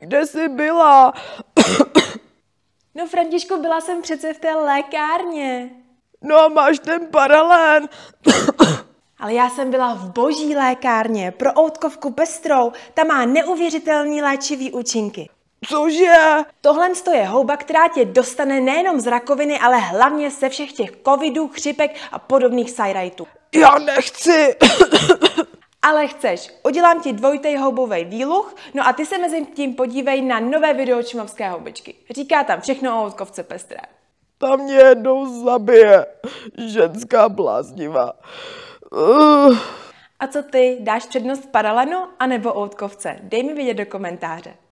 Kde jsi byla? No, Františku, byla jsem přece v té lékárně. No a máš ten paralén. Ale já jsem byla v boží lékárně pro outkovku pestrou. Ta má neuvěřitelný léčivý účinky. Cože? Tohle je houba, která tě dostane nejenom z rakoviny, ale hlavně se všech těch covidů, chřipek a podobných sajrajtů. Já nechci ale chceš, udělám ti dvojtej houbový výluch, no a ty se mezi tím podívej na nové video Čimavské houbičky. Říká tam všechno o houtkovce pestré. Ta mě jednou zabije, ženská bláznivá. Uh. A co ty, dáš přednost paralenu anebo outkovce? Dej mi vědět do komentáře.